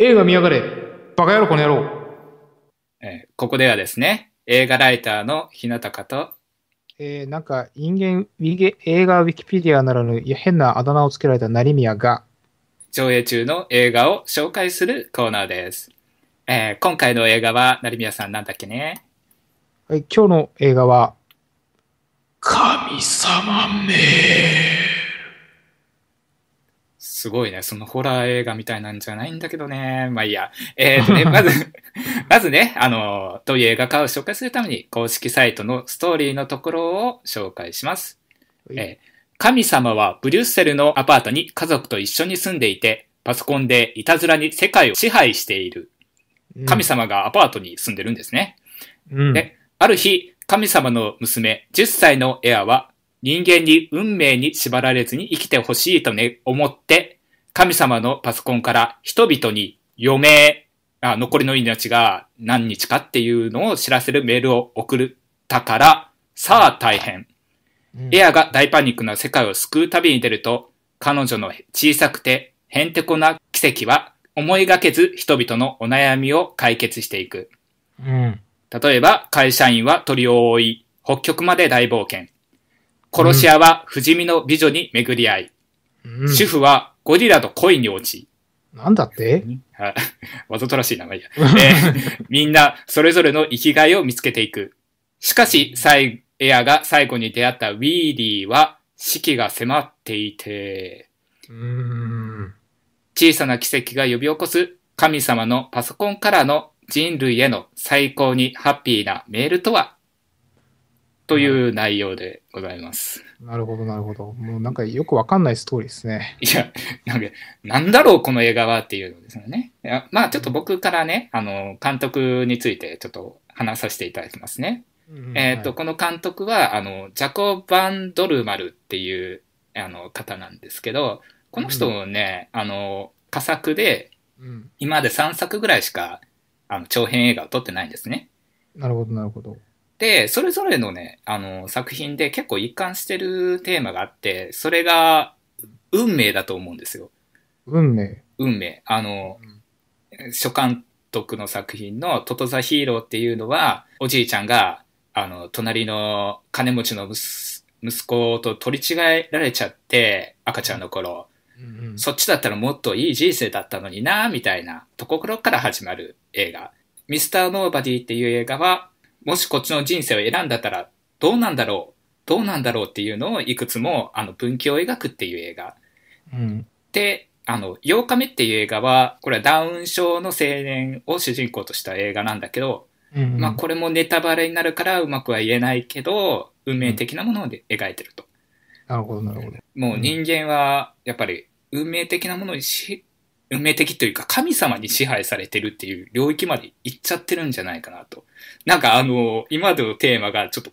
映画見やがれバカ野郎この野郎、えー、ここではですね、映画ライターの日向かと、えー、なんか人間ウィゲ、映画ウィキペディアならぬ変なあだ名をつけられた成宮が、上映中の映画を紹介するコーナーです。えー、今回の映画は、成宮さんなんだっけねはい、今日の映画は、神様めすごいね、そのホラー映画みたいなんじゃないんだけどね。まあいいや。えー、ね、まず、まずね、あの、どういう映画かを紹介するために、公式サイトのストーリーのところを紹介します。えー、神様はブリュッセルのアパートに家族と一緒に住んでいて、パソコンでいたずらに世界を支配している。神様がアパートに住んでるんですね。うん、で、ある日、神様の娘、10歳のエアは、人間に運命に縛られずに生きてほしいとね、思って、神様のパソコンから人々に余命、あ残りの命が何日かっていうのを知らせるメールを送ったから、さあ大変。うん、エアが大パニックな世界を救う旅に出ると、彼女の小さくてへんてこな奇跡は思いがけず人々のお悩みを解決していく。うん、例えば、会社員は鳥を追い、北極まで大冒険。殺し屋は不死身の美女に巡り合い、うん、主婦はゴリラと恋に落ち。なんだって わざとらしい名前や。えー、みんなそれぞれの生きがいを見つけていく。しかし、サイエアが最後に出会ったウィーリーは死期が迫っていて、小さな奇跡が呼び起こす神様のパソコンからの人類への最高にハッピーなメールとはという内容でございます。なるほど、なるほど。もうなんかよくわかんないストーリーですね。いや、なんか、なんだろう、この映画はっていうのですよね。いやまあ、ちょっと僕からね、あの、監督についてちょっと話させていただきますね。うん、えっ、ー、と、はい、この監督は、あの、ジャコ・バン・ドルマルっていう、あの、方なんですけど、この人ね、うん、あの、佳作で、うん、今まで3作ぐらいしか、あの、長編映画を撮ってないんですね。なるほど、なるほど。で、それぞれのね、あの、作品で結構一貫してるテーマがあって、それが、運命だと思うんですよ。運命運命。あの、う初監督の作品のトトザヒーローっていうのは、おじいちゃんが、あの、隣の金持ちの息子と取り違えられちゃって、赤ちゃんの頃。うんうん、そっちだったらもっといい人生だったのにな、みたいなところから始まる映画。ミスター・ノーバディっていう映画は、もしこっちの人生を選んだったらどうなんだろうどうなんだろうっていうのをいくつもあの分岐を描くっていう映画。うん、で、あの、8日目っていう映画は、これはダウン症の青年を主人公とした映画なんだけど、うん、まあこれもネタバレになるからうまくは言えないけど、運命的なもので描いてると。うん、なるほど、なるほど。もう人間はやっぱり運命的なものにし運命的というか神様に支配されてるっていう領域まで行っちゃってるんじゃないかなと。なんかあの、今までのテーマがちょっと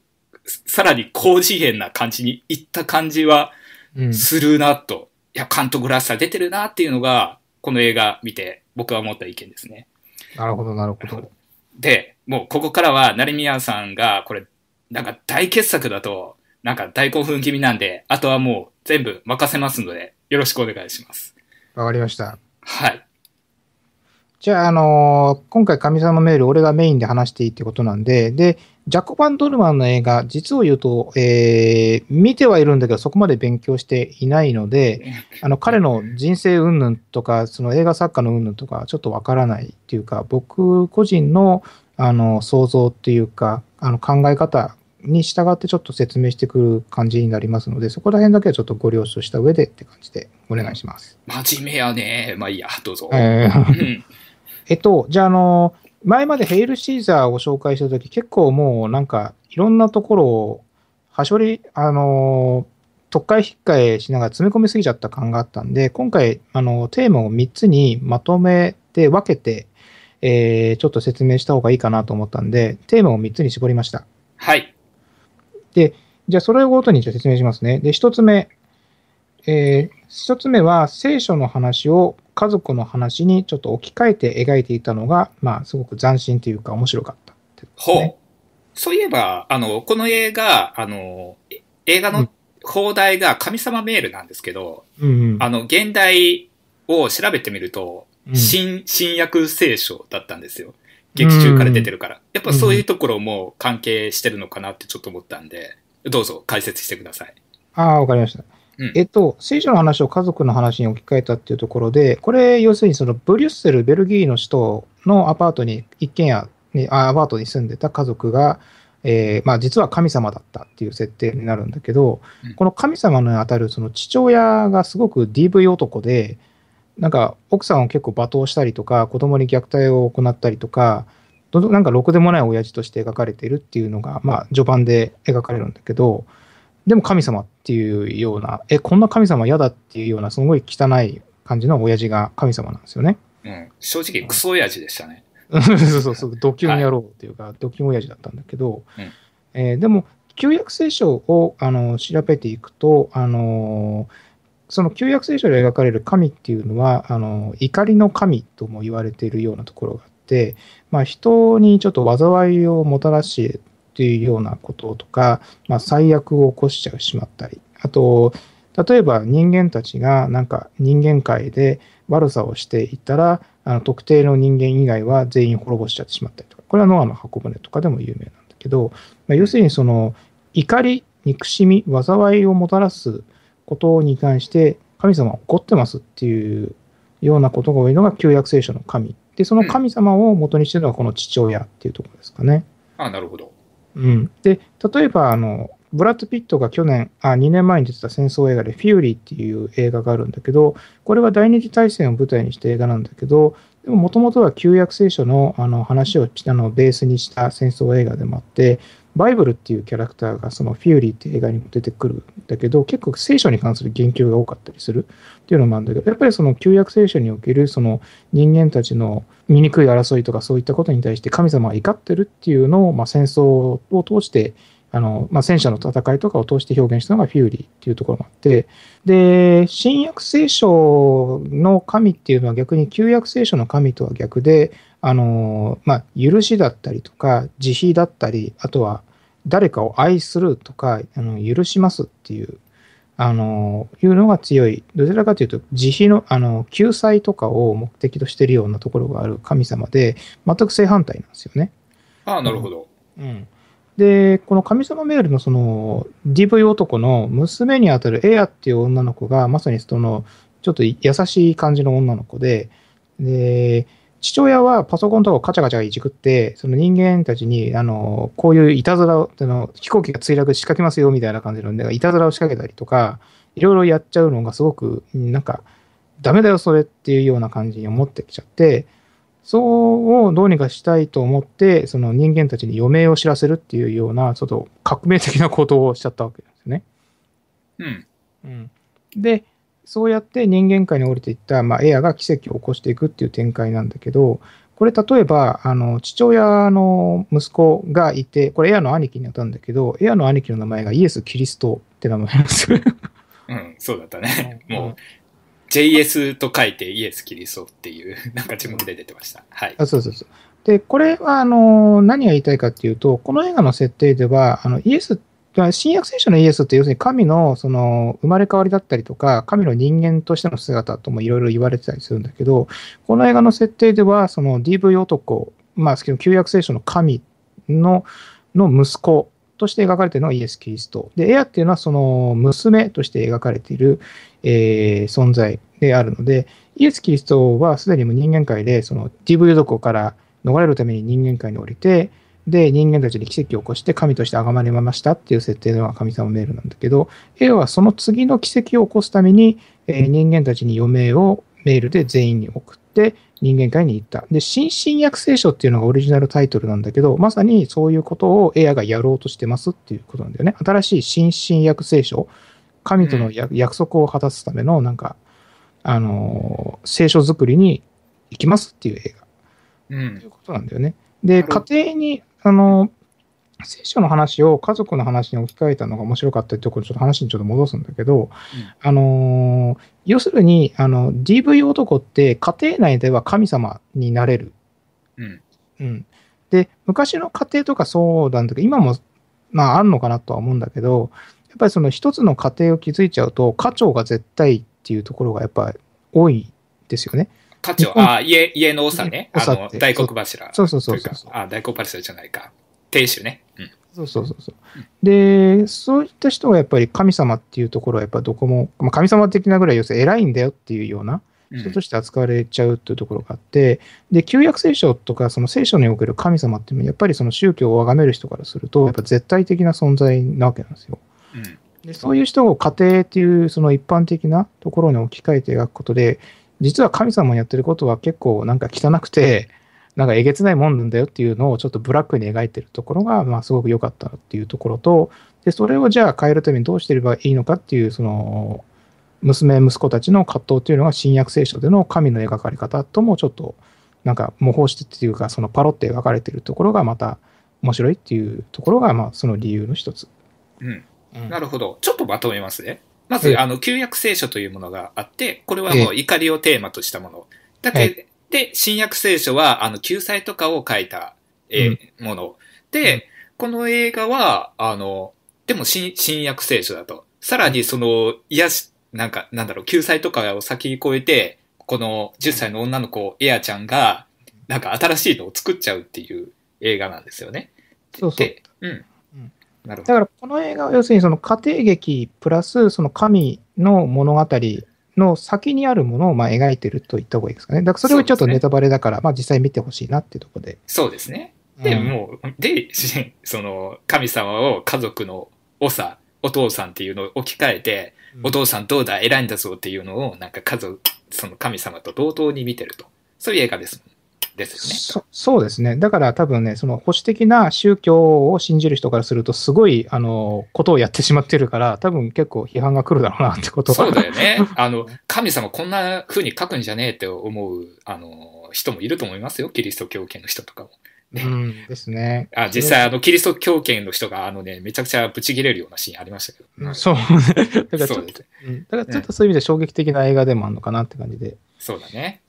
さらに高次元な感じに行った感じはするなと。うん、いや、監督らしさ出てるなっていうのが、この映画見て僕は思った意見ですね。なるほど、なるほど。で、もうここからは、成宮さんが、これ、なんか大傑作だと、なんか大興奮気味なんで、あとはもう全部任せますので、よろしくお願いします。わかりました。はい。じゃあ、あのー、今回、神様メール、俺がメインで話していいってことなんで、で、ジャコバン・ドルマンの映画、実を言うと、えー、見てはいるんだけど、そこまで勉強していないので、あの彼の人生云々とか、その映画作家の云々とか、ちょっとわからないっていうか、僕個人のあの想像っていうか、あの考え方に従ってちょっと説明してくる感じになりますので、そこら辺だけはちょっとご了承した上でって感じでお願いします。真面目やね。まあいいや、どうぞ。えっと、じゃあ、あの、前までヘイル・シーザーを紹介したとき、結構もうなんかいろんなところをはしょり、あの特っかえひっかえしながら詰め込みすぎちゃった感があったんで、今回、あのテーマを3つにまとめて分けて、えー、ちょっと説明した方がいいかなと思ったんで、テーマを3つに絞りました。はい。で、じゃあそれごとにじゃ説明しますね。で、一つ目、えー、一つ目は聖書の話を家族の話にちょっと置き換えて描いていたのが、まあ、すごく斬新というか面白かった、ね、ほう。そういえば、あの、この映画、あの、映画の放題が神様メールなんですけど、うんうん、あの、現代を調べてみると、うん、新、新約聖書だったんですよ。劇中から出てるから。やっぱそういうところも関係してるのかなってちょっと思ったんで、どうぞ解説してください。ああ、わかりました。うん、えっと、聖書の話を家族の話に置き換えたっていうところで、これ、要するにそのブリュッセル、ベルギーの首都のアパートに、一軒家に、アパートに住んでた家族が、えー、まあ、実は神様だったっていう設定になるんだけど、うん、この神様に当たるその父親がすごく DV 男で、なんか奥さんを結構罵倒したりとか子供に虐待を行ったりとかなんかろくでもない親父として描かれているっていうのが、まあ、序盤で描かれるんだけどでも神様っていうようなえこんな神様嫌だっていうようなすごい汚い感じの親父が神様なんですよね。うん、正直クソ親父でしたね。そうそうそうドキュン野郎っていうか、はい、ドキュン親父だったんだけど、うん、えー、でも旧約聖書をあの調べていくとあのーその旧約聖書で描かれる神っていうのはあの怒りの神とも言われているようなところがあって、まあ、人にちょっと災いをもたらしっていうようなこととか、まあ、最悪を起こしちゃうしまったりあと例えば人間たちがなんか人間界で悪さをしていたらあの特定の人間以外は全員滅ぼしちゃってしまったりとかこれはノアの箱舟とかでも有名なんだけど、まあ、要するにその怒り憎しみ災いをもたらすことに関して神様は怒ってますっていうようなことが多いのが旧約聖書の神。で、その神様を元にしているのがこの父親っていうところですかね。うん、あなるほど。うん。で、例えば、あの、ブラッド・ピットが去年、あ、2年前に出てた戦争映画で、フューリーっていう映画があるんだけど、これは第二次大戦を舞台にした映画なんだけど、でももともとは旧約聖書のあの話をあのベースにした戦争映画でもあって、バイブルっていうキャラクターがそのフューリーって映画にも出てくるんだけど結構聖書に関する言及が多かったりするっていうのもあるんだけどやっぱりその旧約聖書におけるその人間たちの醜い争いとかそういったことに対して神様は怒ってるっていうのを、まあ、戦争を通してあの、まあ、戦車の戦いとかを通して表現したのがフューリーっていうところもあって、で、新約聖書の神っていうのは逆に旧約聖書の神とは逆で、あの、まあ、許しだったりとか、慈悲だったり、あとは、誰かを愛するとか、あの許しますっていう、あの、いうのが強い。どちらかというと、慈悲の、あの、救済とかを目的としているようなところがある神様で、全く正反対なんですよね。ああ、なるほど。うん。で、この神様メールのその DV 男の娘にあたるエアっていう女の子が、まさにその、ちょっと優しい感じの女の子で、で、父親はパソコンとかをカチャカチャいじくって、その人間たちに、あの、こういういたずらを、あの飛行機が墜落仕掛けますよみたいな感じの、ね、いたずらを仕掛けたりとか、いろいろやっちゃうのがすごく、なんか、ダメだよ、それっていうような感じに思ってきちゃって、そうをどうにかしたいと思って、その人間たちに余命を知らせるっていうような、ちょっと革命的なことをしちゃったわけですね。うん。うん、で、そうやって人間界に降りていった、まあ、エアが奇跡を起こしていくっていう展開なんだけど、これ例えば、あの、父親の息子がいて、これエアの兄貴にあったんだけど、エアの兄貴の名前がイエス・キリストって名前なんですうん、そうだったね。もう、うん、JS と書いてイエス・キリストっていう、なんか注目で出てました。はい。あそうそうそう。で、これは、あの、何が言いたいかっていうと、この映画の設定では、あの、イエスって新約聖書のイエスって要するに神のその生まれ変わりだったりとか、神の人間としての姿ともいろいろ言われてたりするんだけど、この映画の設定では、その DV 男、まあ、旧約聖書の神のの息子として描かれているのがイエス・キリスト。で、エアっていうのはその娘として描かれている、えー、存在であるので、イエス・キリストはすでに人間界でその DV 男から逃れるために人間界に降りて、で、人間たちに奇跡を起こして神として崇まれましたっていう設定のは神様メールなんだけど、A はその次の奇跡を起こすために、えー、人間たちに余命をメールで全員に送って、人間界に行った。で、新新約聖書っていうのがオリジナルタイトルなんだけど、まさにそういうことをエアがやろうとしてますっていうことなんだよね。新しい新新約聖書、神との約束を果たすための、なんか、あのー、聖書作りに行きますっていう映画。うん。ということなんだよね。で、家庭に、その、聖書の話を家族の話に置き換えたのが面白かったというところちょっと話にちょっと戻すんだけど、うん、あの、要するに、あの、DV 男って家庭内では神様になれる。うん。うん、で、昔の家庭とかそうなんだけど、今も、まあ、あんのかなとは思うんだけど、やっぱりその一つの家庭を築いちゃうと、家長が絶対っていうところがやっぱ多いですよね。家長、あ家、家の多さね。あの、大黒柱。そうそうそうそうあ、大黒柱じゃないか。亭主ね。うん。そうそうそうそう。で、そういった人がやっぱり神様っていうところはやっぱどこも、まあ、神様的なぐらい要するに偉いんだよっていうような人として扱われちゃうっていうところがあって、で、旧約聖書とかその聖書における神様っていうのはやっぱりその宗教を崇める人からするとやっぱ絶対的な存在なわけなんですよ。うんでそういう人を家庭っていうその一般的なところに置き換えて描くことで実は神様やってることは結構なんか汚くて、なんかえげつないもんなんだよっていうのをちょっとブラックに描いてるところが、まあ、すごく良かったっていうところと、で、それをじゃあ変えるためにどうしてればいいのかっていう、その、娘、息子たちの葛藤というのが新約聖書での神の描かれ方ともちょっと、なんか模倣してっていうか、そのパロって描かれてるところがまた面白いっていうところが、まあ、その理由の一つ。うん。なるほど。ちょっとまとめますね。まず、あの、旧約聖書というものがあって、これはもう怒りをテーマとしたもの。だけで、新約聖書は、あの、救済とかを書いた、え、もの。で、この映画は、あの、でも新、新約聖書だと。さらに、その、癒し、なんか、なんだろう、救済とかを先に超えて、この10歳の女の子、エアちゃんが、なんか新しいのを作っちゃうっていう映画なんですよね。そうそう。うん。だからこの映画は要するにその家庭劇プラスその神の物語の先にあるものをまあ描いてると言った方がいいですかね。だからそれをちょっとネタバレだから、まあ実際見てほしいなっていうところで。そうですね。で、うん、もう、で、その神様を家族の長、お父さんっていうのを置き換えて、うん、お父さんどうだ、偉いんだぞっていうのを、なんか家族、その神様と同等に見てると。そういう映画ですもんですよね。そうですね。だから多分ね、その保守的な宗教を信じる人からすると、すごい、あの、ことをやってしまってるから、多分結構批判が来るだろうなってことそうだよね。あの、神様こんな風に書くんじゃねえって思う、あの、人もいると思いますよ。キリスト教系の人とかも。ね、うん、ですね。あ実際、あの、キリスト教圏の人が、あのね、めちゃくちゃブチ切れるようなシーンありましたけど。そうね。だね、だからちょっとそういう意味で衝撃的な映画でもあるのかなって感じで。そうだね。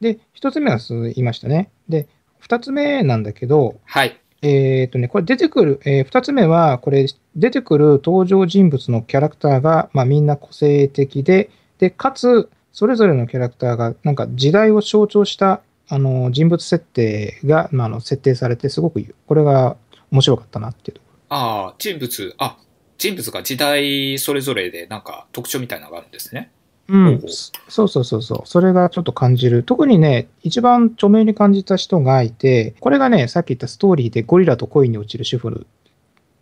で、一つ目は言いましたね。で、二つ目なんだけど、はい。えっ、とね、これ出てくる、えー、つ目は、これ出てくる登場人物のキャラクターが、まあ、みんな個性的で、で、かつ、それぞれのキャラクターが、なんか時代を象徴したあの人物設定が、まあ、あの設定されて、すごくこれが面白かったなっていうところ。ああ、人物、あ、人物が時代それぞれでなんか特徴みたいなのがあるんですね。うん、そうそうそうそう。それがちょっと感じる。特にね、一番著名に感じた人がいて、これがね、さっき言ったストーリーでゴリラと恋に落ちるシュフル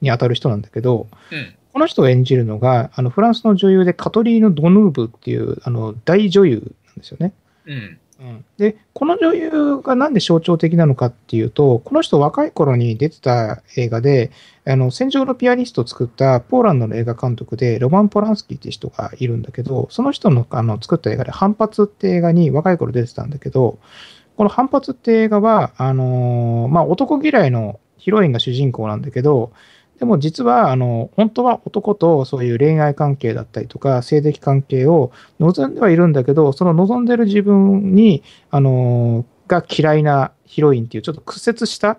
に当たる人なんだけど、うん、この人を演じるのが、あの、フランスの女優でカトリーヌ・ドヌーブっていう、あの、大女優なんですよね。うん。うん、で、この女優がなんで象徴的なのかっていうと、この人若い頃に出てた映画で、あの、戦場のピアニストを作ったポーランドの映画監督で、ロマン・ポランスキーって人がいるんだけど、その人のあの作った映画で、反発って映画に若い頃出てたんだけど、この反発って映画は、あのー、まあ、男嫌いのヒロインが主人公なんだけど、でも実は、あの、本当は男とそういう恋愛関係だったりとか、性的関係を望んではいるんだけど、その望んでる自分に、あのー、が嫌いなヒロインっていう、ちょっと屈折した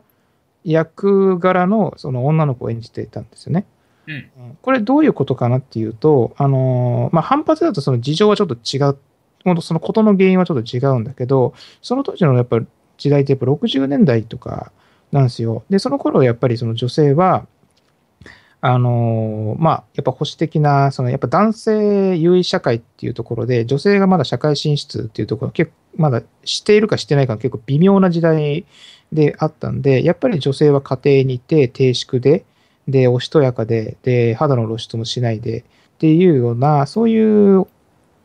役柄のその女の子を演じていたんですよね。うん、これどういうことかなっていうと、あのまあ、反発だとその事情はちょっと違う、そのことの原因はちょっと違うんだけど、その当時のやっぱ時代ってやっぱ60年代とかなんですよ。で、その頃やっぱりその女性は、あのまあ、やっぱ保守的な、そのやっぱ男性優位社会っていうところで、女性がまだ社会進出っていうところ結構まだしているかしてないか結構微妙な時代であったんで、やっぱり女性は家庭にいて、低粛で、で、おしとやかで、で、肌の露出もしないで、っていうような、そういう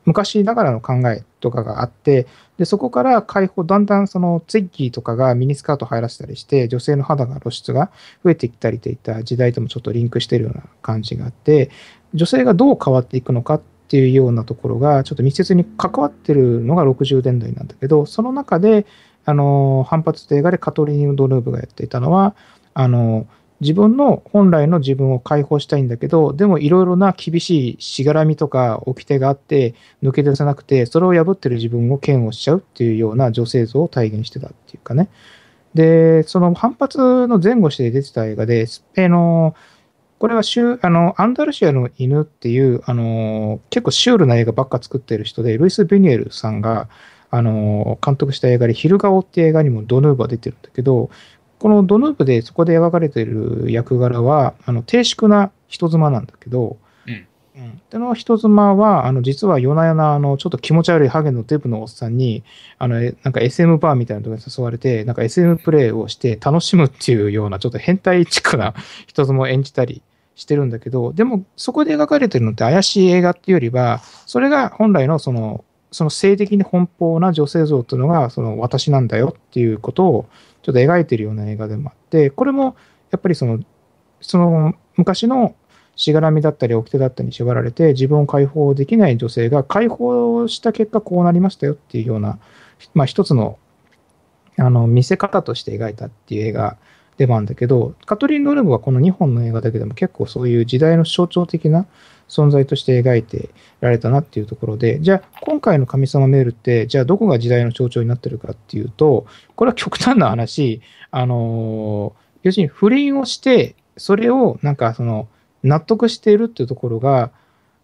昔ながらの考えとかがあって、で、そこから解放、だんだんそのツイッギーとかがミニスカート入らせたりして、女性の肌が露出が増えてきたりといった時代ともちょっとリンクしてるような感じがあって、女性がどう変わっていくのかっていうようなところが、ちょっと密接に関わってるのが60年代なんだけど、その中で、あの反発という映画でカトリーヌ・ドルーブがやっていたのはあの自分の本来の自分を解放したいんだけどでもいろいろな厳しいしがらみとか掟があって抜け出せなくてそれを破ってる自分を嫌悪しちゃうっていうような女性像を体現してたっていうかねでその反発の前後して出てた映画でスのこれはシュあのアンダルシアの犬っていうあの結構シュールな映画ばっか作ってる人でルイス・ベニエルさんがあの、監督した映画で、昼顔って映画にもドヌーバ出てるんだけど、このドヌーブでそこで描かれている役柄は、あの、低粛な人妻なんだけど、うん。うん、の人妻は、あの、実は夜な夜な、あの、ちょっと気持ち悪いハゲのデブのおっさんに、あの、なんか SM バーみたいなところに誘われて、なんか SM プレイをして楽しむっていうような、ちょっと変態チックな人妻を演じたりしてるんだけど、でもそこで描かれてるのって怪しい映画っていうよりは、それが本来のそのその性的に奔放な女性像というのがその私なんだよっていうことをちょっと描いているような映画でもあってこれもやっぱりそのその昔のしがらみだったり掟だったりに縛られて自分を解放できない女性が解放した結果こうなりましたよっていうような、まあ、一つのあの見せ方として描いたっていう映画でもあるんだけどカトリン・ノルムはこの2本の映画だけでも結構そういう時代の象徴的な存在として描いてられたなっていうところで、じゃあ今回の神様メールって、じゃあどこが時代の象徴になってるかっていうと、これは極端な話、あのー、要するに不倫をして、それをなんかその納得しているっていうところが、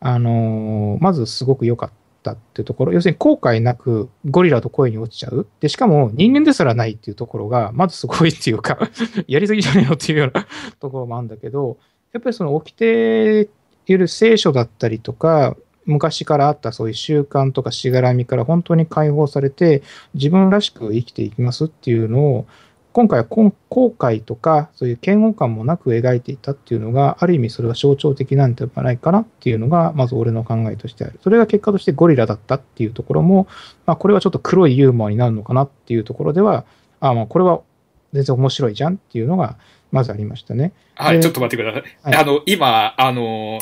あのー、まずすごく良かった。っていうところ要するに後悔なくゴリラと声に落ちちゃうでしかも人間ですらないっていうところがまずすごいっていうか やりすぎじゃねえよっていうような ところもあるんだけどやっぱりその起きてゆる聖書だったりとか、昔からあったそういう習慣とかしがらみから本当に解放されて、自分らしく生きていきますっていうのを、今回は後悔とか、そういう嫌悪感もなく描いていたっていうのが、ある意味それは象徴的なんではないかなっていうのが、まず俺の考えとしてある。それが結果としてゴリラだったっていうところも、まあ、これはちょっと黒いユーモアになるのかなっていうところでは、あまあこれは全然面白いじゃんっていうのが、まずありましたね。はい、ちょっと待ってください。はい、あの、今、あの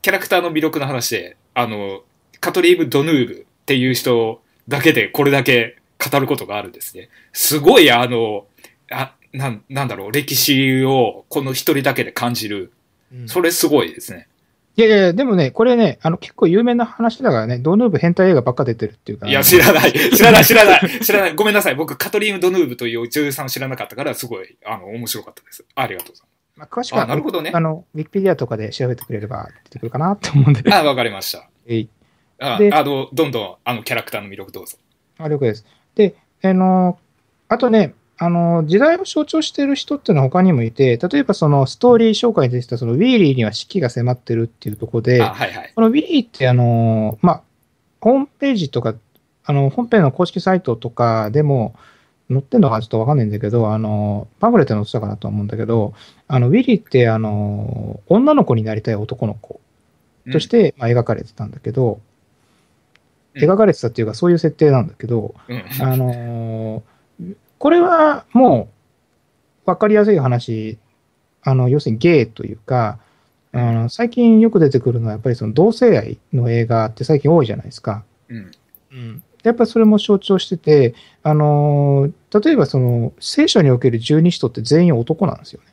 キャラクターの魅力の話で、あの、カトリーブ・ドヌーブっていう人だけでこれだけ語ることがあるんですね。すごいあの、あ、なん、なんだろう、歴史をこの一人だけで感じる。それすごいですね。うん、いやいや、でもね、これね、あの、結構有名な話だからね、ドヌーブ変態映画ばっか出てるっていうか、いや、知らない。知らない、知らない。知らない。ごめんなさい。僕、カトリーヌ・ドヌーブという女優さん知らなかったから、すごい、あの、面白かったです。ありがとうございます。まあ、詳しくは、なるほどね。あの、ウィキペディアとかで調べてくれれば出てくるかなと思うんで。あ、わかりました。えい。ああの、どんどん、あの、キャラクターの魅力どうぞ。あ、了解です。で、あの、あとね、あの、時代を象徴している人っていうのは他にもいて、例えばそのストーリー紹介でしたそのウィーリーには四季が迫ってるっていうところで、はいはい、このウィリーってあの、まあ、ホームページとか、あの、本編の公式サイトとかでも、乗ってんのかちょっとわかんないんだけど、あの、パンフレットに載ってたかなと思うんだけど、あの、ウィリーって、あの、女の子になりたい男の子として、まあ、描かれてたんだけど、うん、描かれてたっていうか、そういう設定なんだけど、うん、あの、これはもう、わかりやすい話、あの、要するにゲイというか、あの最近よく出てくるのは、やっぱりその同性愛の映画って最近多いじゃないですか。うん、うんやっぱりそれも象徴してて、あのー、例えばその聖書における十二使徒って全員男なんですよね。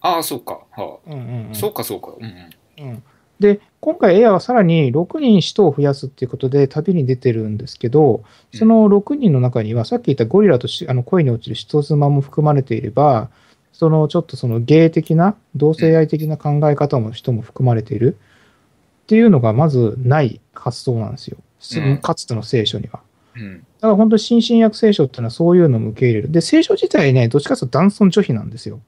ああ、そうか。はあ、うんうんうん、そうか、そうか。うん、うん、で、今回エアはさらに6人使徒を増やすっていうことで旅に出てるんですけど、その6人の中には、さっき言ったゴリラとあの恋に落ちる人妻も含まれていれば、そのちょっとその芸的な、同性愛的な考え方の人も含まれているっていうのがまずない発想なんですよ。かつての聖書には。うん、だから本当に新進役聖書っていうのはそういうのも受け入れる。で、聖書自体ね、どっちかというと男尊女卑なんですよ。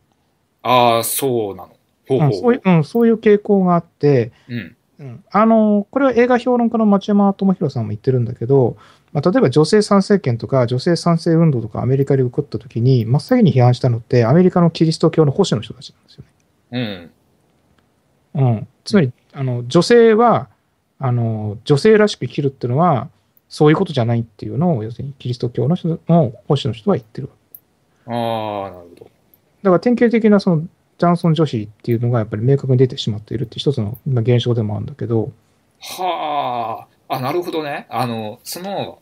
ああ、そうなの。そういう、傾向があって、うん、うん、あの、これは映画評論家の町山智博さんも言ってるんだけど、まあ、例えば女性参政権とか女性参政運動とかアメリカで起こった時に、真っ先に批判したのって、アメリカのキリスト教の保守の人たちなんですよね。うん。うん、つまり、あの女性はあの女性らしく生きるっていうのはそういうことじゃないっていうのを要するにキリスト教の人の保守の人は言ってるああなるほどだから典型的なその男尊女子っていうのがやっぱり明確に出てしまっているって一つの現象でもあるんだけどはああなるほどねあのその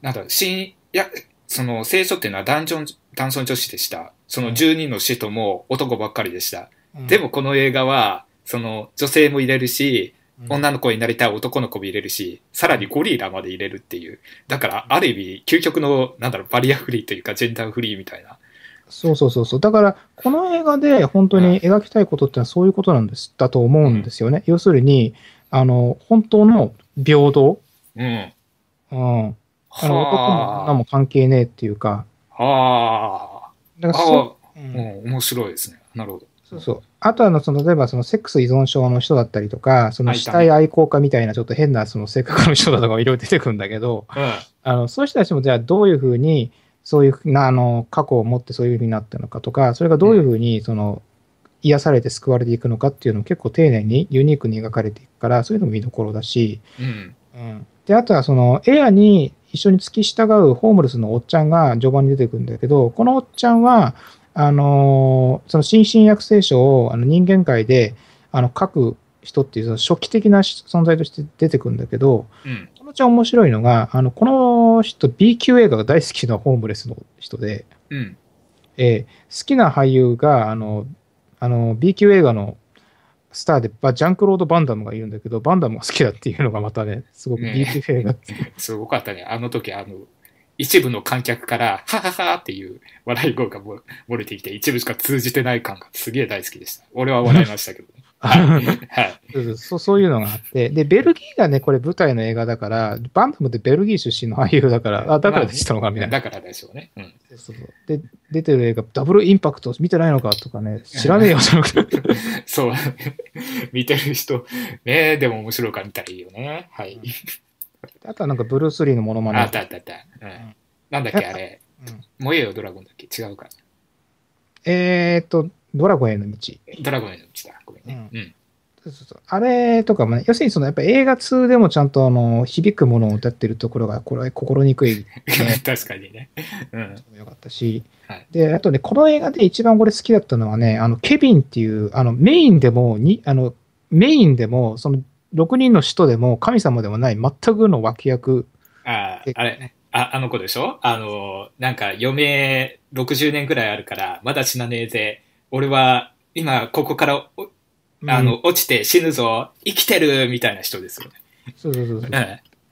なんだ新いやその聖書っていうのは男女男尊女子でしたその1 2人の使徒も男ばっかりでした、うん、でもこの映画はその女性も入れるし女の子になりたい男の子も入れるし、さらにゴリラまで入れるっていう。だから、ある意味、究極の、なんだろう、バリアフリーというか、ジェンダーフリーみたいな。そうそうそうそう。だから、この映画で本当に描きたいことってのはそういうことなんです、だと思うんですよね。要するに、あの、本当の平等。うん。うん。あの、男も女も関係ねえっていうか。はあ。だからそうん、面白いですね。なるほど。そうそう。あとあの、その、例えば、その、セックス依存症の人だったりとか、その、死体愛好家みたいな、ちょっと変な、その、性格の人だとかもいろいろ出てくるんだけど、うん、あの、そういう人たちも、じゃあ、どういうふうに、そういうな、あの、過去を持ってそういうふうになったのかとか、それがどういうふうに、その、癒されて救われていくのかっていうのも結構丁寧に、ユニークに描かれていくから、そういうのも見どころだし、うん、うん。で、あとは、その、エアに一緒に付き従うホームレスのおっちゃんが序盤に出てくるんだけど、このおっちゃんは、あのその新進役聖書をあの人間界であの書く人っていうその初期的な存在として出てくるんだけど、うん、このちゃん面白いのが、あのこの人 B 級映画が大好きなホームレスの人で、うん、えー、好きな俳優があのあの B 級映画のスターでジャンクロード・バンダムがいるんだけど、バンダムが好きだっていうのがまたね、すごく B 級映画ね、すごかったね。あの時、あの、一部の観客から、はははっていう笑い声が漏れてきて、一部しか通じてない感がすげえ大好きでした。俺は笑いましたけどね。はいそうそういうのがあって、で、ベルギーがね、これ舞台の映画だから、バンプムってベルギー出身の俳優だから、あ、だからでしたのかみたいな。だからでしょうね。うん、そうそうで、出てる映画、ダブルインパクト見てないのかとかね、知らねえよ、そゃな そう、見てる人、ね、でも面白いから見たらいいよね。はい。あとはなんかブルース・リーのものまね。あったあったあった。うん、なんだっけあれ。うん、燃えよドラゴンだっけ違うか。えー、っと、ドラゴンへの道。ドラゴンへの道だ。ごめんね。うん。そうそうそうあれとかもね、要するにそのやっぱ映画2でもちゃんとあの響くものを歌ってるところがこれ心にくい、ね、確かにね。うん。よかったし、はい、で、あとね、この映画で一番俺好きだったのはね、あのケビンっていう、あのメインでもにあのメインでも、その6人の使徒でも神様でもない全くの脇役。ああ、れあ、あの子でしょあの、なんか余命60年くらいあるから、まだ死なねえぜ。俺は今ここからあの、うん、落ちて死ぬぞ、生きてるみたいな人ですよね。そうそうそうそう。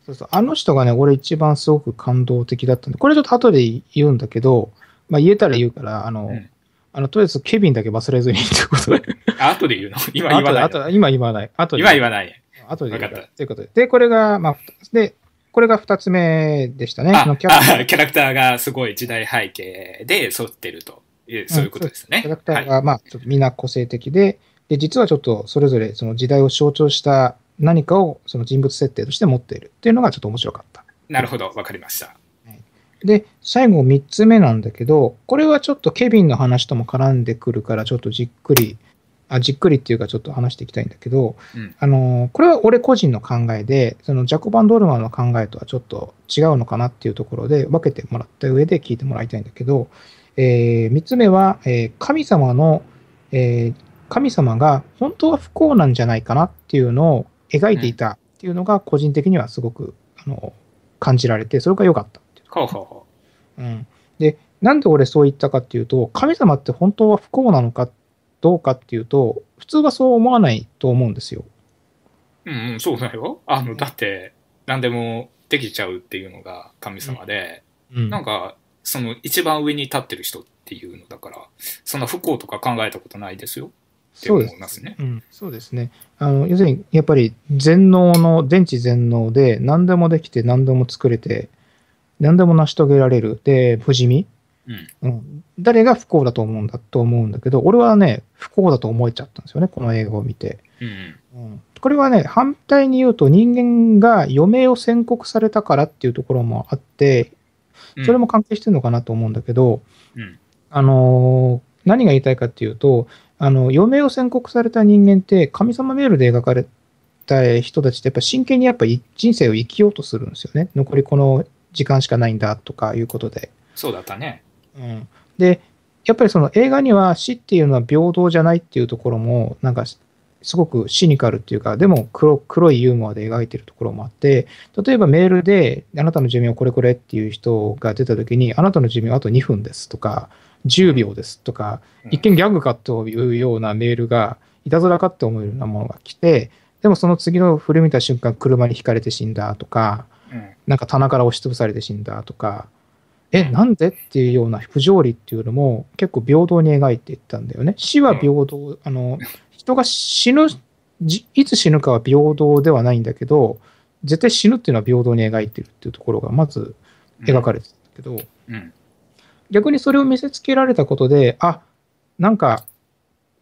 そうそうあの人がね、俺一番すごく感動的だったんで、これちょっと後で言うんだけど、まあ言えたら言うから、あの、うん、あの、とりあえずケビンだけ忘れずにってことで。あ、後で言うの今言わない。今言わない。後今言わない。後で。分かった。ということで。で、これが、まあ、で、これが二つ目でしたね。キャキャラクターがすごい時代背景で沿ってるという、そういうことですね。うん、キャラクターが、はい、まあ、ちょっとみんな個性的で、で、実はちょっとそれぞれその時代を象徴した何かをその人物設定として持っているっていうのがちょっと面白かった。なるほど、わかりました。で、最後3つ目なんだけど、これはちょっとケビンの話とも絡んでくるから、ちょっとじっくりあじっくりっていうかちょっと話していきたいんだけど、うん、あのこれは俺個人の考えでそのジャコバン・ドルマンの考えとはちょっと違うのかなっていうところで分けてもらった上で聞いてもらいたいんだけど、えー、3つ目は、えー、神様の、えー、神様が本当は不幸なんじゃないかなっていうのを描いていたっていうのが個人的にはすごく、あの感じられてそれが良かったっていうん、でなんで俺そう言ったかっていうと神様って本当は不幸なのかっどうかっていうと、普通はそう思わないと思うんですよ。うん、うん、そうだよ。あの、だって、何でもできちゃうっていうのが神様で、うんうん、なんか、その一番上に立ってる人っていうのだから、そんな不幸とか考えたことないですよ。って思いますね。そうです,、ね。あの要するに、やっぱり全能の、全知全能で、何でもできて、何でも作れて、何でも成し遂げられる。で、不死身うん、誰が不幸だと思うんだと思うんだけど、俺はね、不幸だと思えちゃったんですよね、この映画を見て。うん、うん、これはね、反対に言うと、人間が余命を宣告されたからっていうところもあって、それも関係してるのかなと思うんだけど、うん、あのー、何が言いたいかっていうと、あの余命を宣告された人間って、神様メールで描かれた人たちって、やっぱ真剣にやっぱ人生を生きようとするんですよね、残りこの時間しかないんだとかいうことで。そうだったね。うん、でやっぱりその映画には死っていうのは平等じゃないっていうところもなんかすごくシニカルっていうか、でも黒黒いユーモアで描いてるところもあって、例えばメールで、あなたの寿命これこれっていう人が出たときに、あなたの寿命あと2分ですとか、10秒ですとか、一見ギャグかというようなメールが、いたずらかって思うようなものが来て、でもその次の振り見た瞬間、車にひかれて死んだとか、なんか棚から押しつぶされて死んだとか、え、なんでっていうような不条理っていうのも結構平等に描いていったんだよね。死は平等、あの、人が死ぬ、いつ死ぬかは平等ではないんだけど、絶対死ぬっていうのは平等に描いてるっていうところがまず描かれてたけど、うんうん、逆にそれを見せつけられたことで、あ、なんか、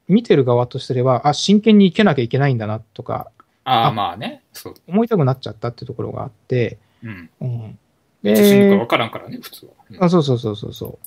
見てる側とすれば、あ、真剣に生けなきゃいけないんだなとか、あまあね、思いたくなっちゃったっていうところがあって、うん、うんい死ぬか分からんからね、普通は。あそうそうそうそうそう。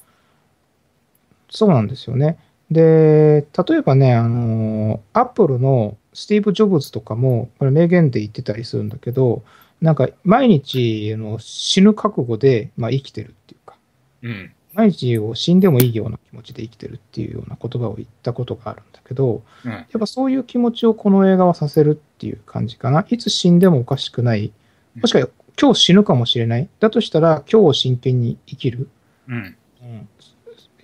そうなんですよね。で、例えばね、あの、アップルのスティーブ・ジョブズとかも、これ名言で言ってたりするんだけど、なんか毎日の死ぬ覚悟で、まあ、生きてるっていうか、うん、毎日を死んでもいいような気持ちで生きてるっていうような言葉を言ったことがあるんだけど、うん、やっぱそういう気持ちをこの映画はさせるっていう感じかな。いつ死んでもおかしくない。もしくは今日死ぬかもしれない。だとしたら、今日を真剣に生きる。うん、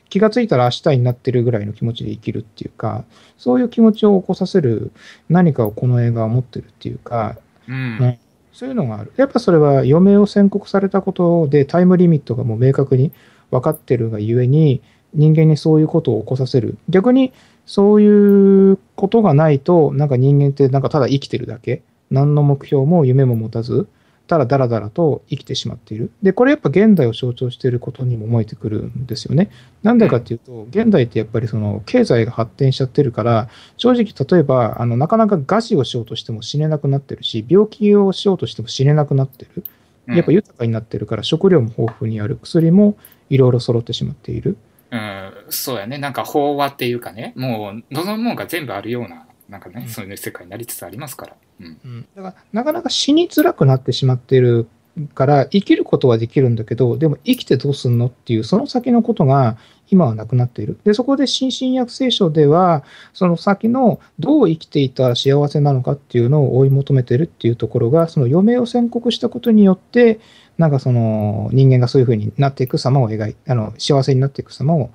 気がついたら明日になってるぐらいの気持ちで生きるっていうか、そういう気持ちを起こさせる何かをこの映画は持ってるっていうか、うん、そういうのがある。やっぱそれは余命を宣告されたことでタイムリミットがもう明確に分かってるがゆえに、人間にそういうことを起こさせる。逆にそういうことがないと、なんか人間ってなんかただ生きてるだけ。何の目標も夢も持たず、ただだらだらと生きてしまっている。で、これやっぱ現代を象徴していることにも思えてくるんですよね。なんでかっていうと、現代ってやっぱりその経済が発展しちゃってるから、正直例えば、あの、なかなか餓死をしようとしても死ねなくなってるし、病気をしようとしても死ねなくなってる。やっぱ豊かになってるから、食料も豊富にある。薬もいろいろ揃ってしまっている。うん、そうやね。なんか飽和っていうかね、もう望むもんが全部あるようななんかね、うん、そういう世界になりつつありますから。うん。うん、だから、なかなか死にづらくなってしまってるから、生きることはできるんだけど、でも生きてどうすんのっていう、その先のことが今はなくなっている。で、そこで新進薬聖書では、その先のどう生きていた幸せなのかっていうのを追い求めてるっていうところが、その余命を宣告したことによって、なんかその人間がそういうふうになっていく様を描い、あの、幸せになっていく様を、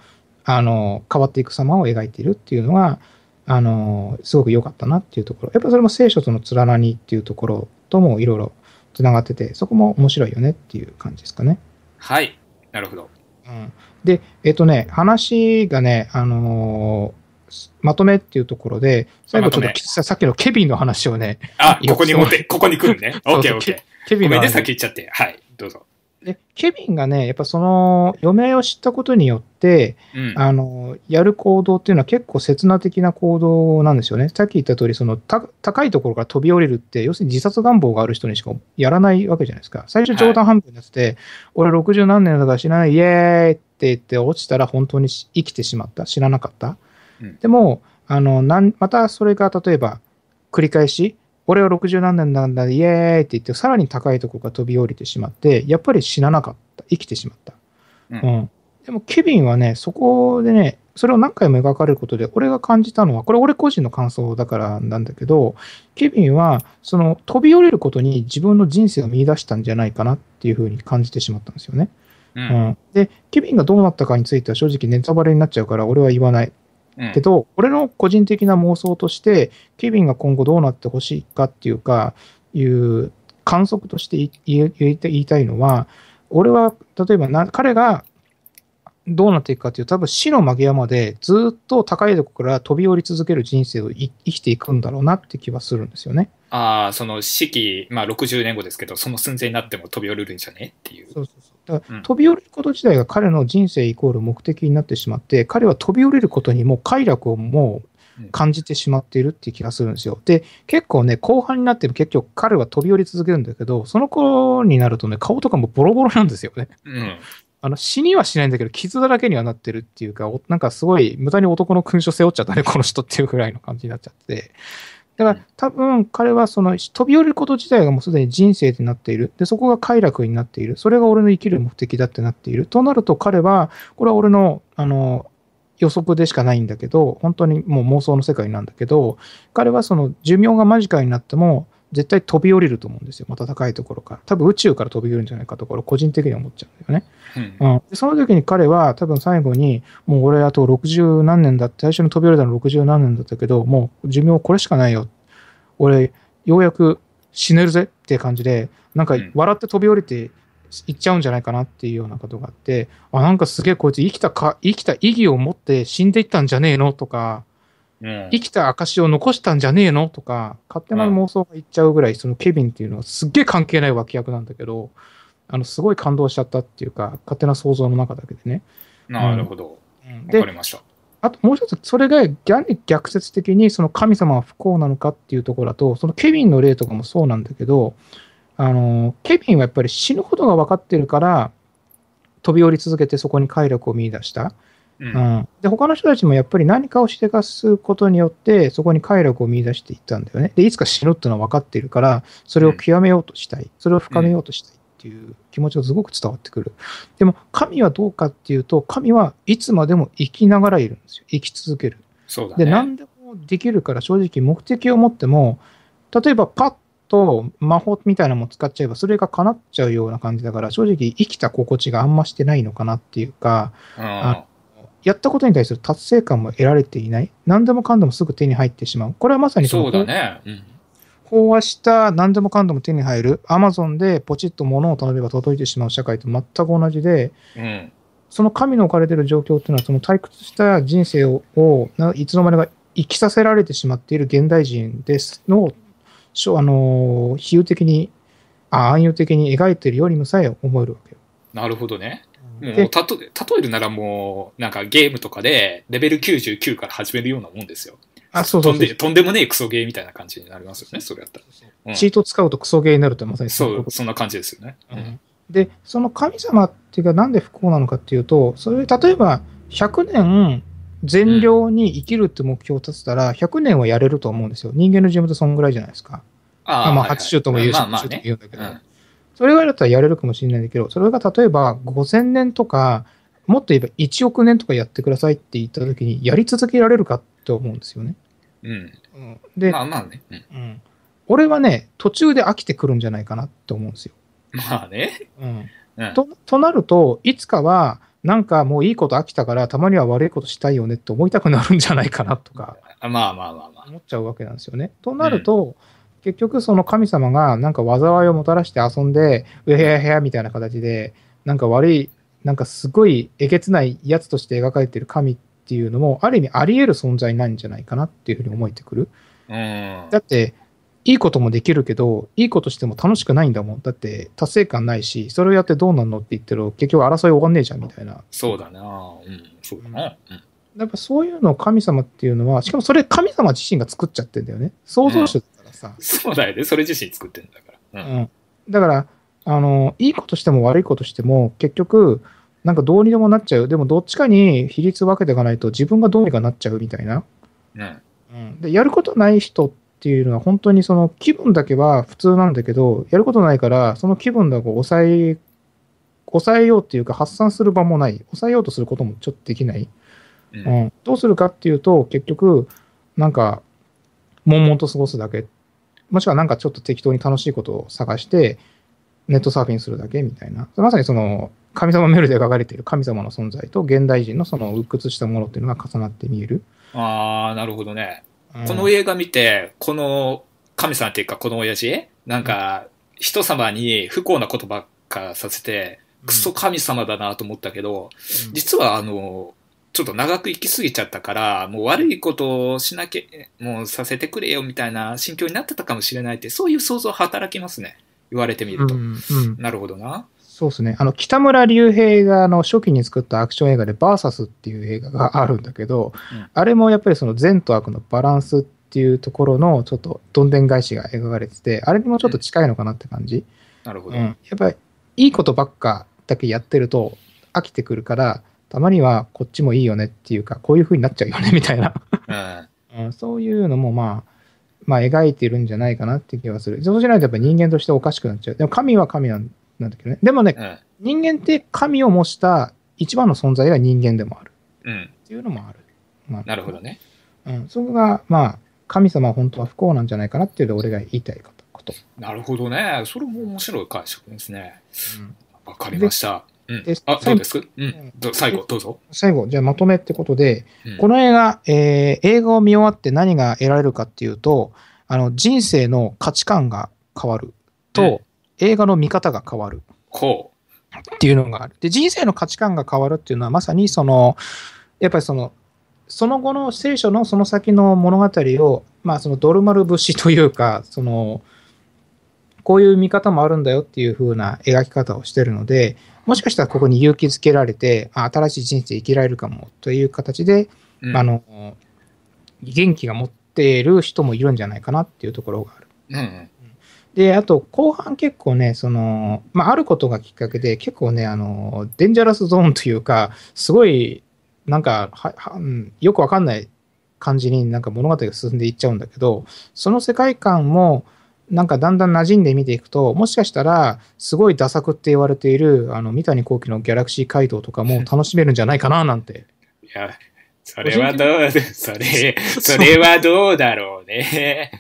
あの、変わっていく様を描いているっていうのが、あの、すごく良かったなっていうところ。やっぱそれも聖書との連なりっていうところともいろいろつながってて、そこも面白いよねっていう感じですかね。はい。なるほど。うん、で、えっ、ー、とね、話がね、あのー、まとめっていうところで、最後ちょっとさっきのケビンの話をね。あ、ここに持って、ここに来るね。オ ッケーオッケー。ケビンの話。ごめんね、先言っちゃって。はい、どうぞ。で、ケビンがね、やっぱその、余命を知ったことによって、うん、あの、やる行動っていうのは結構刹那的な行動なんですよね。さっき言った通り、その、高いところから飛び降りるって、要するに自殺願望がある人にしかやらないわけじゃないですか。最初冗談半分になってて、はい、俺60何年だから知らない、イエーイって言って落ちたら本当に生きてしまった。知らなかった。うん、でも、あの、なん、またそれが例えば、繰り返し、俺は60何年なんだ、イエーイって言って、さらに高いところが飛び降りてしまって、やっぱり死ななかった。生きてしまった。うん、うん、でも、ケビンはね、そこでね、それを何回も描かれることで、俺が感じたのは、これ俺個人の感想だからなんだけど、ケビンは、その、飛び降りることに自分の人生を見出したんじゃないかなっていうふうに感じてしまったんですよね。うん、うん、で、ケビンがどうなったかについては正直ネタバレになっちゃうから、俺は言わない。けど、うん、俺の個人的な妄想として、ケビンが今後どうなってほしいかっていうか、いう観測として言い言いたいのは、俺は例えばな彼がどうなっていくかという多分死の間際までずっと高いとこから飛び降り続ける人生を生きていくんだろうなって気はするんですよね。ああ、その死期、まあ60年後ですけど、その寸前になっても飛び降りるんじゃねっていう。そうそうそうだから飛び降りること自体が彼の人生イコール目的になってしまって、彼は飛び降りることにもう快楽をもう感じてしまっているっていう気がするんですよ。で、結構ね、後半になっても結局彼は飛び降り続けるんだけど、その頃になるとね、顔とかもボロボロなんですよね。うん、あの死にはしないんだけど、傷だらけにはなってるっていうか、なんかすごい無駄に男の勲章背負っちゃったね、この人っていうぐらいの感じになっちゃって。だから多分彼はその飛び降りること自体がもうすでに人生になっている。で、そこが快楽になっている。それが俺の生きる目的だってなっている。となると彼は、これは俺の、あの、予測でしかないんだけど、本当にもう妄想の世界なんだけど、彼はその寿命が間近になっても、絶対飛び降りると思うんですよ、また高いところから。多分宇宙から飛び降りるんじゃないかところ、個人的に思っちゃうんだよね。うん、うん、その時に彼は、多分最後に、もう俺あと60何年だって、最初に飛び降りたの60何年だったけど、もう寿命これしかないよ。俺、ようやく死ねるぜって感じで、なんか笑って飛び降りていっちゃうんじゃないかなっていうようなことがあって、あ、なんかすげえこいつ生きたか、生きた意義を持って死んでいったんじゃねえのとか、生きた証を残したんじゃねえのとか、勝手な妄想がいっちゃうぐらい、そのケビンっていうのはすっげえ関係ない脇役なんだけど、あの、すごい感動しちゃったっていうか、勝手な想像の中だけでね。なるほど。わ、かりました。あともう一つ、それが逆説的にその神様は不幸なのかっていうところだと、そのケビンの例とかもそうなんだけど、あのケビンはやっぱり死ぬことが分かってるから、飛び降り続けてそこに快楽を見出した。うん、で他の人たちもやっぱり何かをしてかすことによってそこに快楽を見出していったんだよねでいつか死ぬっていうのは分かっているからそれを極めようとしたい、それを深めようとしたいっていう気持ちがすごく伝わってくるでも神はどうかっていうと神はいつまでも生きながらいるんですよ生き続けるそうだ、ね、で何でもできるから正直目的を持っても例えばパッと魔法みたいなのも使っちゃえばそれが叶っちゃうような感じだから正直生きた心地があんましてないのかなっていうか、うんやったことに対する達成感も得られていない。何でもかんでもすぐ手に入ってしまう。これはまさにそそうだね。うん飽和した何でもかんでも手に入る、アマゾンでポチッと物を頼めば届いてしまう社会と全く同じで、うん、その神の置かれてる状況っていうのは、その退屈した人生をいつの間にか生きさせられてしまっている現代人ですの、あの比喩的に、暗喩的に描いているようにもさえ思えるわけよ。なるほどね。もうたと、例えるならもう、なんかゲームとかで、レベル99から始めるようなもんですよ。あ、そうそうそうとんで。とんでもねえクソゲーみたいな感じになりますよね、それやったら。うん、チート使うとクソゲーになるとまさにそう、そんな感じですよね。うん、で、その神様っていうか、なんで不幸なのかっていうと、それ、例えば、100年、善良に生きるって目標を立てたら、100年はやれると思うんですよ。人間の寿命ってそんぐらいじゃないですか。あまあ、初衆とも言うし、初衆とも言うんだけど。うんそれぐらいだったらやれるかもしれないけど、それが例えば5000年とか、もっと言えば1億年とかやってくださいって言ったときに、やり続けられるかって思うんですよね。うん。で、まあまあね。うん。俺はね、途中で飽きてくるんじゃないかなって思うんですよ。まあね。うん。ととなると、いつかは、なんかもういいこと飽きたから、たまには悪いことしたいよねって思いたくなるんじゃないかなとか、まあまあまあまあ。思っちゃうわけなんですよね。となると、うん結局その神様がなんか災いをもたらして遊んで、うへやへやみたいな形で、なんか悪い、なんかすごいえげつないやつとして描かれてる神っていうのも、ある意味あり得る存在なんじゃないかなっていうふうに思えてくる。だって、いいこともできるけど、いいことしても楽しくないんだもん。だって達成感ないし、それをやってどうなんのって言ってる結局争い終わんねえじゃんみたいな。そうだなうん、そうだなうん。やっぱそういうのを神様っていうのは、しかもそれ神様自身が作っちゃってんだよね。想像主さ。そうだよね。それ自身作ってるんだから。うん。うん、だから、あの、いいことしても悪いことしても、結局、なんかどうにでもなっちゃう。でもどっちかに比率分けていかないと自分がどうにかなっちゃうみたいな。うん。うん、で、やることない人っていうのは本当にその気分だけは普通なんだけど、やることないから、その気分だを抑え、抑えようっていうか発散する場もない。抑えようとすることもちょっとできない。うん、うん、どうするかっていうと、結局、なんか、悶々と過ごすだけっもしくはなんかちょっと適当に楽しいことを探して、ネットサーフィンするだけみたいな。まさにその、神様メールで描かれている神様の存在と現代人のその鬱屈したものっていうのが重なって見える。ああ、なるほどね。うん、この映画見て、この神さんっていうかこの親父、なんか、人様に不幸なことばっかさせて、クソ神様だなと思ったけど、うん、実はあの、ちょっと長く行き過ぎちゃったから、もう悪いことをしなきゃ、もうさせてくれよみたいな心境になってたかもしれないって、そういう想像働きますね。言われてみると。うんうん、なるほどな。そうですね。あの、北村隆平があの初期に作ったアクション映画で、バーサスっていう映画があるんだけど、うん、あれもやっぱりその善と悪のバランスっていうところの、ちょっとどんでん返しが描かれてて、あれにもちょっと近いのかなって感じ。うん、なるほど、うん。やっぱり、いいことばっかだけやってると飽きてくるから、たまにはこっちもいいよねっていうか、こういう風になっちゃうよね みたいなうん、そういうのもまあ、まあ描いてるんじゃないかなって気がする。そうしないとやっぱ人間としておかしくなっちゃう。でも神は神なんだけどね。でもね、うん、人間って神を模した一番の存在が人間でもある。うん、っていうのもある。まあ、なるほどね。うん、そこが、まあ、神様は本当は不幸なんじゃないかなっていうので俺が言いたいこと。なるほどね。それも面白い解釈ですね。わ、うん、かりました。うん、あ、そうです。うん、最後、どうぞ。最後、じゃあまとめってことで、うん、この映画、えー、映画を見終わって何が得られるかっていうと、あの人生の価値観が変わると、うん、映画の見方が変わる。ほう。っていうのがある。で、人生の価値観が変わるっていうのは、まさにその、やっぱりその、その後の聖書のその先の物語を、まあ、そのドルマル節というか、その、こういう見方もあるんだよっていう風な描き方をしてるので、もしかしたらここに勇気づけられて、新しい人生生きられるかもという形で、うん、あの、元気が持っている人もいるんじゃないかなっていうところがある。うん、で、あと、後半結構ね、その、まあ、あることがきっかけで、結構ね、あの、デンジャラスゾーンというか、すごい、なんか、ははよくわかんない感じになんか物語が進んでいっちゃうんだけど、その世界観も、なんかだんだん馴染んで見ていくと、もしかしたら、すごいダ作って言われている、あの、三谷幸喜のギャラクシー街道とかも 楽しめるんじゃないかな、なんて。いや、それはどう、それ、それはどうだろうね。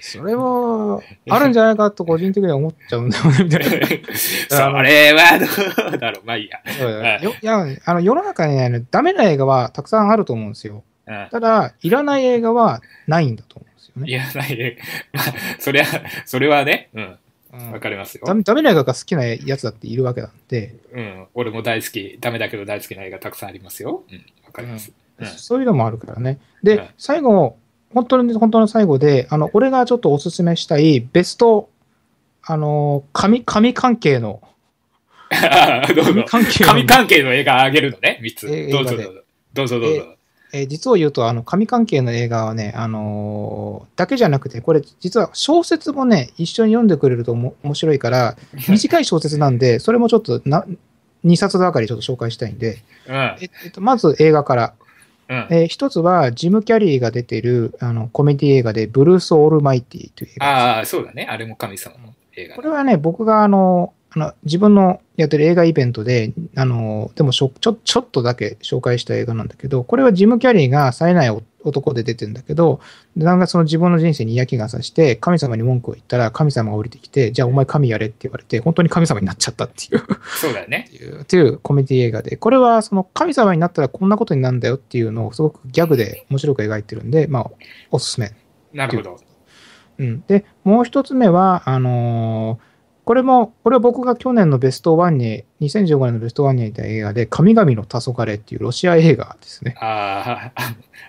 それは、あるんじゃないかと個人的には思っちゃうんだよね、みたいな。それはどうだろう。まあいいや。いや、あの、世の中にね、ダメな映画はたくさんあると思うんですよ。ただ、いらない映画はないんだと思う。よね。いや、ない、まあ、そりゃ、それはね、うん。わ、うん、かりますよ。ダメな映画が好きなやつだっているわけなんで。うん、俺も大好き、ダメだけど大好きな映画たくさんありますよ。うん、わかります、うん、そういうのもあるからね。で、うん、最後、本当に、本当の最後で、あの、俺がちょっとおすすめしたい、ベスト、あの、神、神関係の、神関係の映画あげるのね、3つ。どうぞどうぞ。どうぞどうぞ。えー、実を言うと、あの、神関係の映画はね、あのー、だけじゃなくて、これ、実は小説もね、一緒に読んでくれると面白いから、短い小説なんで、それもちょっとな、2冊ばかりちょっと紹介したいんで、うん、えっと、まず映画から。うん、えー、一つは、ジム・キャリーが出てるあのコメディ映画で、ブルース・オールマイティという映画ああ、そうだね。あれも神様の映画、これはね、僕があの、あの自分のやってる映画イベントで、あのでもちょちょっとだけ紹介した映画なんだけど、これはジム・キャリーが冴えない男で出てるんだけど、なんかその自分の人生に嫌気がさして、神様に文句を言ったら、神様が降りてきて、じゃあお前神やれって言われて、本当に神様になっちゃったっていうそうだよね。っていうコメディ映画で、これはその神様になったらこんなことになるんだよっていうのをすごくギャグで面白く描いてるんで、まあ、おすすめ。なるほど。うん、で、もう一つ目は、あのーこれも、これは僕が去年のベストワンに、2015年のベストワンにいた映画で、神々の黄昏っていうロシア映画ですね。あ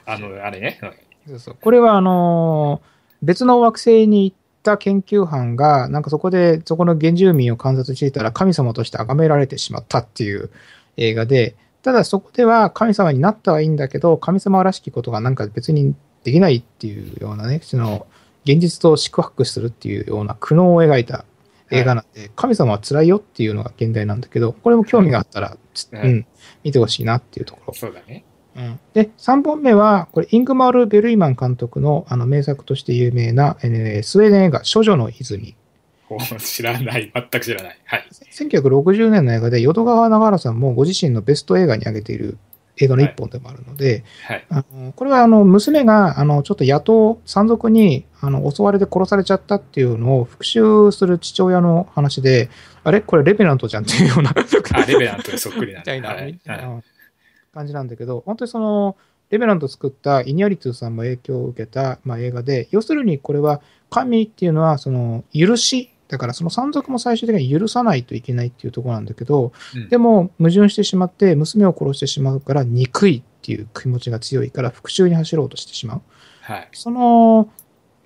あ、あの、あれね。そうそうこれは、あのー、別の惑星に行った研究班が、なんかそこで、そこの原住民を観察していたら、神様として崇められてしまったっていう映画で、ただそこでは神様になったはいいんだけど、神様らしきことがなんか別にできないっていうようなね、その現実と宿泊するっていうような苦悩を描いた映画なんで、神様は辛いよっていうのが現代なんだけど、これも興味があったら、うん、見てほしいなっていうところ。そうだね。うん、で、3本目は、これ、イングマール・ベルイマン監督のあの名作として有名な、えー、スウェーデン映画、処女の泉。知らない、全く知らない。はい、1960年の映画で、淀川長原さんもご自身のベスト映画に挙げている映画の一本でもあるので、はいはい、あのこれはあの娘があのちょっと野党、山賊にあの襲われて殺されちゃったっていうのを復讐する父親の話で、あれこれレベラントじゃんっていうようなレベラントにそっくりなんだ。みたいな感じなんだけど、本当にその、レベラント作ったイニアリトゥさんも影響を受けた、まあ、映画で、要するにこれは神っていうのはその許しだからその山賊も最終的に許さないといけないっていうところなんだけど、うん、でも矛盾してしまって娘を殺してしまうから憎いっていう気持ちが強いから復讐に走ろうとしてしまう。はい、その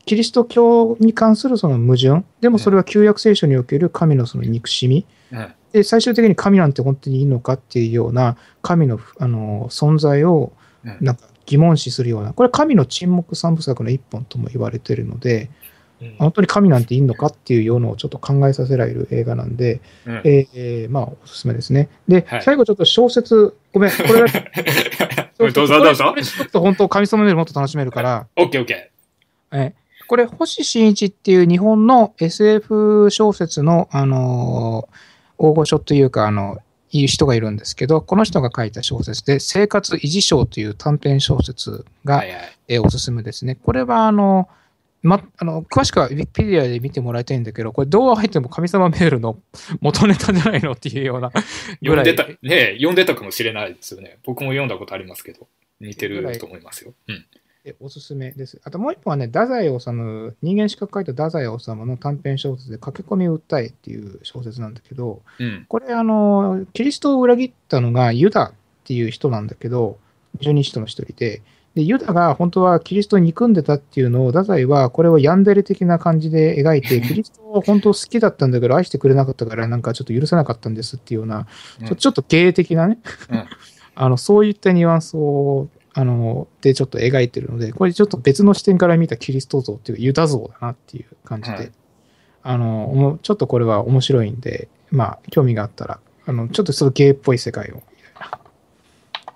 キリスト教に関するその矛盾、でもそれは旧約聖書における神のその憎しみ、うんで最終的に神なんて本当にいいのかっていうような神のあの存在をなんか疑問視するような、これ神の沈黙三部作の一本とも言われているので、本当に神なんていいのかっていうようのをちょっと考えさせられる映画なんで、うん、えー、まあ、おすすめですね。で、はい、最後ちょっと小説、ごめん、これが、どうぞどうぞ。ちょっと本当、神様よりもっと楽しめるから。オッケーオッケー。これ、星新一っていう日本の SF 小説の、あのー、大御所というか、あの、いう人がいるんですけど、この人が書いた小説で、生活維持症という短編小説が、はいはい、えー、おすすめですね。これは、あのー、ま、あの詳しくは Wikipedia で見てもらいたいんだけど、これ、動画入っても神様メールの元ネタじゃないのっていうような 読んでた、ね、読んでたかもしれないですよね。僕も読んだことありますけど、似てると思いますよ。うん、でおすすめです。あともう一本はね、太宰治、人間しか書いた太宰治の短編小説で、駆け込み訴えっていう小説なんだけど、うん、これあの、キリストを裏切ったのがユダっていう人なんだけど、十二使徒の一人で、でユダが本当はキリストを憎んでたっていうのを、太宰はこれをヤンデレ的な感じで描いて、キリストを本当好きだったんだけど、愛してくれなかったから、なんかちょっと許せなかったんですっていうような、ちょちょっと芸的なね、あのそういったニュアンスをあのでちょっと描いてるので、これちょっと別の視点から見たキリスト像っていうユダ像だなっていう感じで、あのちょっとこれは面白いんで、まあ、興味があったら、あのちょっとその芸っぽい世界を、み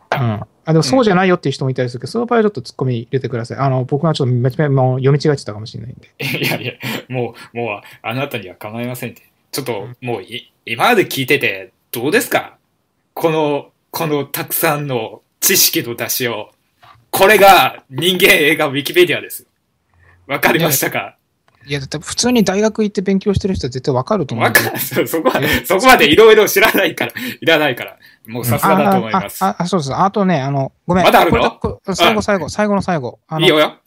たいな。うんあでもそうじゃないよっていう人もいたりするけど、うん、その場合はちょっとツッコミ入れてください。あの僕はちょっとめちゃめちゃ読み違えてたかもしれないんで。いやいや、もう、もうあなたには構いませんって。ちょっともうい、今まで聞いててどうですかこの、このたくさんの知識の出しを。これが人間映画ウィキペディアです。わかりましたかいや、だって普通に大学行って勉強してる人は絶対わかると思う。わかる。そこそこまでいろいろ知らないから、いらないから。もうさすがだと思います。ああそうです。あとね、あの、ごめん。まだあるの最後、最後、最後の最後。いいよよ。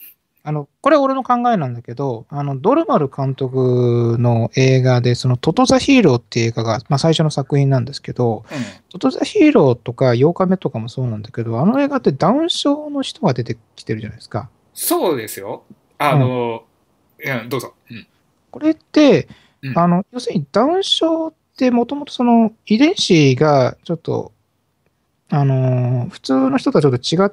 あの、これ俺の考えなんだけど、あの、ドルマル監督の映画で、その、トトザヒーローっていう映画が、まあ最初の作品なんですけど、うん、トトザヒーローとか8日目とかもそうなんだけど、あの映画ってダウン症の人が出てきてるじゃないですか。そうですよ。あの、うんいや、どうぞ。うん、これって、うん、あの、要するにダウン症ってもともとその遺伝子がちょっと、あのー、普通の人とはちょっと違っ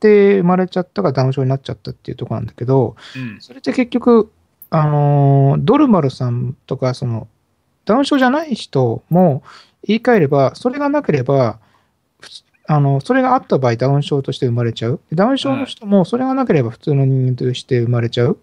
て生まれちゃったがダウン症になっちゃったっていうとこなんだけど、うん、それって結局、あのー、ドルマルさんとか、その、ダウン症じゃない人も言い換えれば、それがなければ、あのそれがあった場合、ダウン症として生まれちゃう。ダウン症の人も、それがなければ普通の人間として生まれちゃう。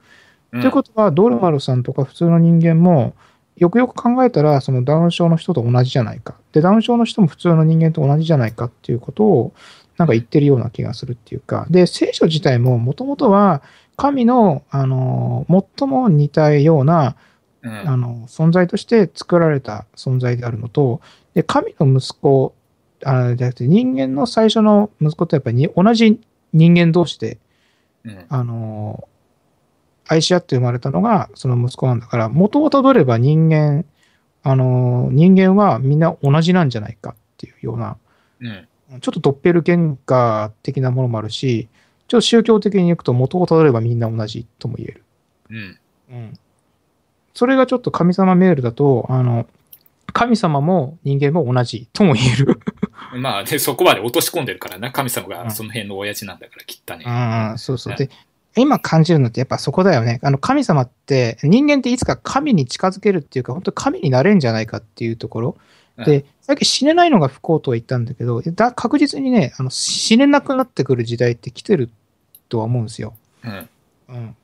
うん、ということは、ドルマルさんとか普通の人間も、よくよく考えたら、そのダウン症の人と同じじゃないか。で、ダウン症の人も普通の人間と同じじゃないかっていうことを、なんか言ってるような気がするっていうか。で、聖書自体も、もともとは、神の、あの、最も似たような、あの、存在として作られた存在であるのと、で、神の息子、あじゃなくて人間の最初の息子とやっぱり同じ人間同士で、あの、愛し合って生まれたのがその息子なんだから、元をたどれば人間、あの、人間はみんな同じなんじゃないかっていうような、うん、ちょっとドッペル喧嘩的なものもあるし、ちょっと宗教的にいくと元をたどればみんな同じとも言える。うん。うん。それがちょっと神様メールだと、あの、神様も人間も同じとも言えるまあ、で、そこまで落とし込んでるからな、神様がその辺の親父なんだから、きっとね。うん、そうそう。で、今感じるのってやっぱそこだよね。あの神様って、人間っていつか神に近づけるっていうか、本当神になれるんじゃないかっていうところ。で、さっき死ねないのが不幸とは言ったんだけど、だ確実にねあの、死ねなくなってくる時代って来てるとは思うんですよ。うん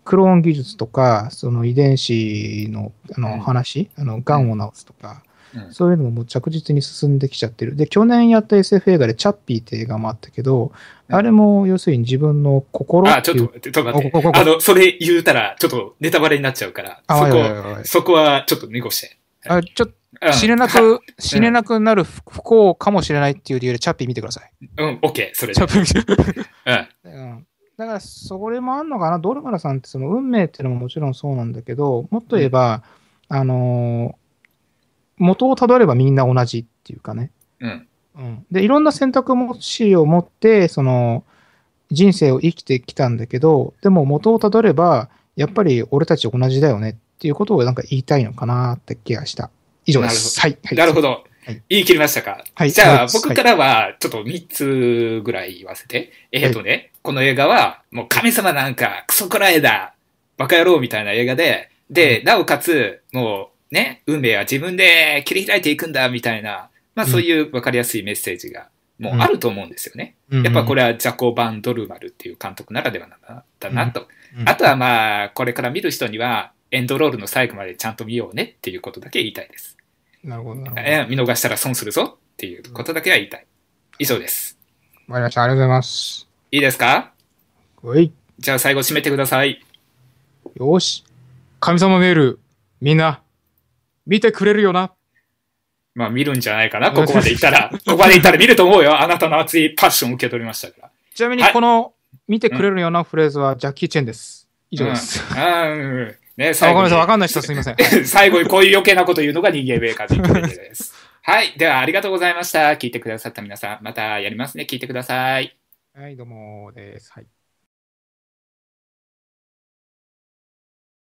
クローン技術とか、その遺伝子のあの話、ん、あの癌を治すとか、そういうのももう着実に進んできちゃってる。で、去年やった SF 映画でチャッピーって映画もあったけど、あれも、要するに自分の心あ、ちょっと、ちょっと待って。あの、それ言うたら、ちょっとネタバレになっちゃうから、そこ、そこはちょっと濁して。あ、ちょっと、死ねなく、死ねなくなる不幸かもしれないっていう理由でチャッピー見てください。うん、オッケー、それチャッピー見て。うん。だから、それもあんのかな。ドルマラさんって、その運命っていうのももちろんそうなんだけど、もっと言えば、あの元をたどればみんな同じっていうかね。うん。でいろんな選択肢を持ってその人生を生きてきたんだけどでも元をたどればやっぱり俺たち同じだよねっていうことをなんか言いたいのかなって気がした。以上です。はい。なるほど。言い切りましたか。はい、じゃあ、僕からは、ちょっと3つぐらい言わせて。えっ、ー、とね、はい、この映画は、もう神様なんか、クソくらえだ、バカ野郎みたいな映画で、で、なおかつ、もう、ね、運命は自分で切り開いていくんだ、みたいな、まあそういう分かりやすいメッセージがもうあると思うんですよね。やっぱこれはジャコバン・ドルマルっていう監督ならではだなと。あとはまあこれから見る人にはエンドロールの最後までちゃんと見ようねっていうことだけ言いたいです。なるほどなる見逃したら損するぞっていうことだけは言いたい。以上です。わかりました。ありがとうございます。いいですかはい。じゃあ最後締めてください。よし。神様メール、みんな、見てくれるよな。まあ見るんじゃないかな、ここまでいったら。ここまでい ったら見ると思うよ。あなたの熱いパッション受け取りましたから。ちなみにこの、見てくれるようなフレーズはジャッキー・チェンです。以上です。うん、んうんね、最後に。わかんない人すみません。最後にこういう余計なこと言うのが人間ベーカーズ・インテリです。はい。では、ありがとうございました。聞いてくださった皆さん、またやりますね。聞いてください。はい、どうもです。はい。